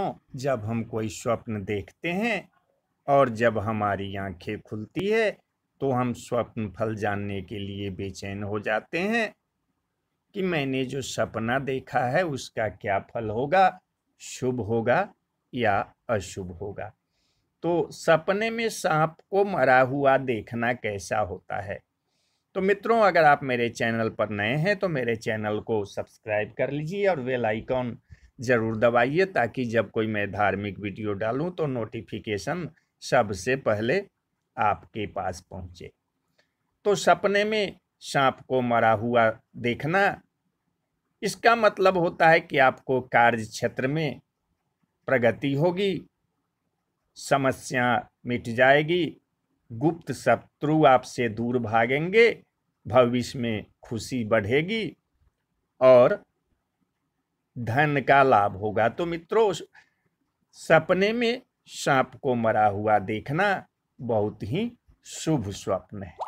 जब हम कोई स्वप्न देखते हैं और जब हमारी आंखें खुलती है तो हम स्वप्न फल जानने के लिए बेचैन हो जाते हैं कि मैंने जो सपना देखा है उसका क्या फल होगा शुभ होगा या अशुभ होगा तो सपने में सांप को मरा हुआ देखना कैसा होता है तो मित्रों अगर आप मेरे चैनल पर नए हैं तो मेरे चैनल को सब्सक्राइब कर लीजिए और वेल आइकॉन ज़रूर दबाइए ताकि जब कोई मैं धार्मिक वीडियो डालूं तो नोटिफिकेशन सबसे पहले आपके पास पहुंचे तो सपने में सांप को मरा हुआ देखना इसका मतलब होता है कि आपको कार्य क्षेत्र में प्रगति होगी समस्या मिट जाएगी गुप्त शत्रु आपसे दूर भागेंगे भविष्य में खुशी बढ़ेगी और धन का लाभ होगा तो मित्रों सपने में सांप को मरा हुआ देखना बहुत ही शुभ स्वप्न है